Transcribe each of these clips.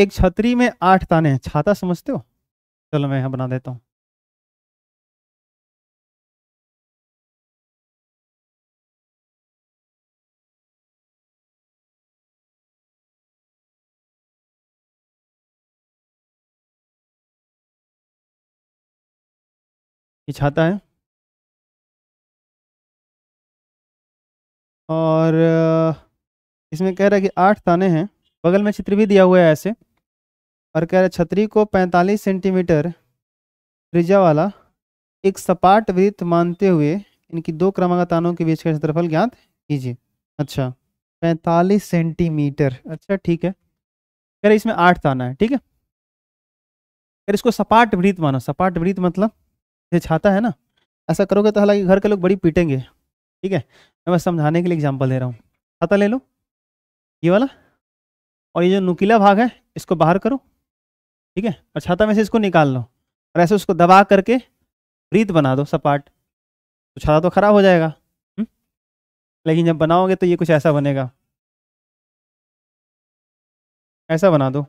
एक छतरी में आठ ताने हैं छाता समझते हो चलो मैं यहां बना देता हूं ये छाता है और इसमें कह रहा है कि आठ ताने हैं बगल में चित्र भी दिया हुआ है ऐसे और कह रहे छतरी को 45 सेंटीमीटर त्रिज्या वाला एक सपाट वृत्त मानते हुए इनकी दो क्रमागत तानों के बीच का क्षेत्रफल ज्ञात कीजिए अच्छा 45 सेंटीमीटर अच्छा ठीक है कह रहे इसमें आठ ताना है ठीक है रहे इसको सपाट वृत्त मानो सपाट वृत्त मतलब जैसे छाता है ना ऐसा करोगे तो हालांकि घर के लोग बड़ी पीटेंगे ठीक है मैं बस समझाने के लिए एग्जाम्पल दे रहा हूँ छाता ले लो ये वाला और ये जो नुकीला भाग है इसको बाहर करो ठीक है और छाता में से इसको निकाल लो और ऐसे उसको दबा करके रीत बना दो सपाट तो छाता तो खराब हो जाएगा हुँ? हम्म? लेकिन जब बनाओगे तो ये कुछ ऐसा बनेगा ऐसा बना दो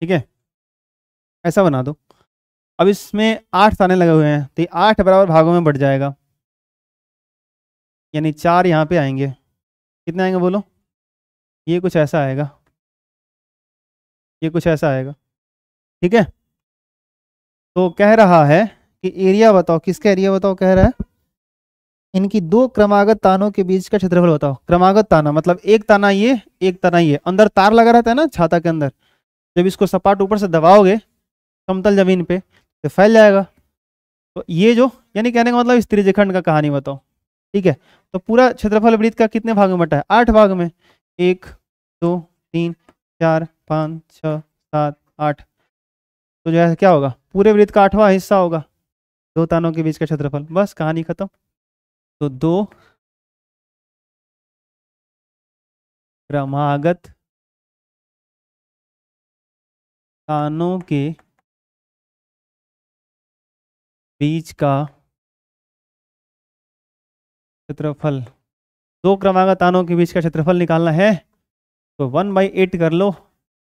ठीक है ऐसा बना दो अब इसमें आठ ताने लगे हुए हैं तो ये आठ बराबर भागों में बढ़ जाएगा यानी चार यहाँ पे आएंगे कितने आएंगे बोलो ये कुछ ऐसा आएगा ये कुछ ऐसा आएगा ठीक है तो कह रहा है कि एरिया बताओ किसका एरिया बताओ कह रहा है इनकी दो क्रमागत तानों के बीच का क्षेत्रफल बताओ क्रमागत ताना मतलब एक ताना ये एक ताना ये अंदर तार लगा रहता है ना छाता के अंदर जब इसको सपाट ऊपर से दबाओगे समतल जमीन पे तो फैल जाएगा तो ये जो यानी कहने का मतलब इस त्रिजखंड का कहानी बताओ ठीक है तो पूरा क्षेत्रफल वृत्त का कितने भाग में बटा है आठ भाग में एक दो तीन चार पाँच छः सात आठ तो जो है क्या होगा पूरे वृत्त का आठवां हिस्सा होगा दो तानों के बीच का क्षेत्रफल बस कहानी खत्म तो दो क्रमागत तानों के बीच का क्षेत्रफल दो क्रमागत तानों के बीच का क्षेत्रफल निकालना है तो वन बाई एट कर लो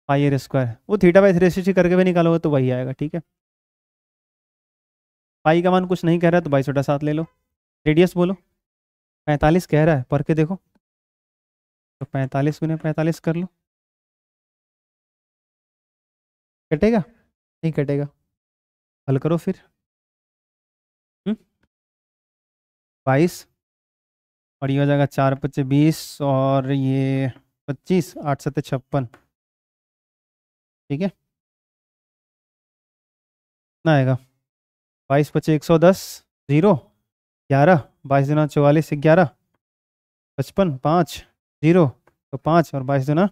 पाई एर स्क्वायर वो थीटा बाई थ्री सिक्सटी करके भी निकालोगे तो वही आएगा ठीक है पाई का मान कुछ नहीं कह रहा है तो बाईस छोटा सात ले लो रेडियस बोलो पैंतालीस कह रहा है पढ़ के देखो तो पैंतालीस गुने पैंतालीस कर लो कटेगा नहीं कटेगा हल करो फिर हम्म? बाईस और ये हो जाएगा चार पच्चीस बीस और ये पच्चीस आठ सत्तर छप्पन ठीक है कितना आएगा बाईस पच्चीस एक सौ दस ज़ीरो ग्यारह बाईस दुना चौवालीस ग्यारह पचपन पाँच ज़ीरो तो पाँच और बाईस दुना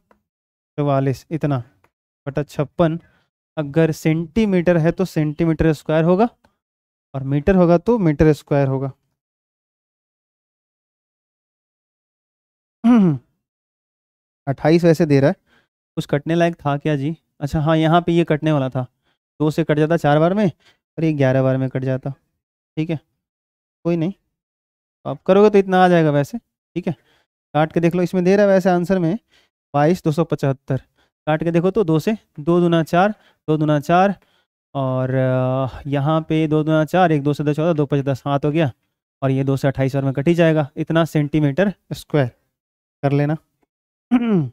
चौवालीस इतना बटा छप्पन अगर सेंटीमीटर है तो सेंटीमीटर स्क्वायर होगा और मीटर होगा तो मीटर स्क्वायर होगा हम्म। अट्ठाईस वैसे दे रहा है कुछ कटने लायक था क्या जी अच्छा हाँ यहाँ पे ये कटने वाला था दो से कट जाता चार बार में और ये ग्यारह बार में कट जाता ठीक है कोई नहीं तो आप करोगे तो इतना आ जाएगा वैसे ठीक है काट के देख लो इसमें दे रहा है वैसे आंसर में बाईस दो सौ पचहत्तर काट के देखो तो दो से दो दूना चार दो दूना चार और यहाँ पे दो दुना चार एक दो से दो चौदह दो पच दस हाथ हो गया और ये दो से अट्ठाईस बार में कट ही जाएगा इतना सेंटीमीटर स्क्वायर कर लेना हम्म।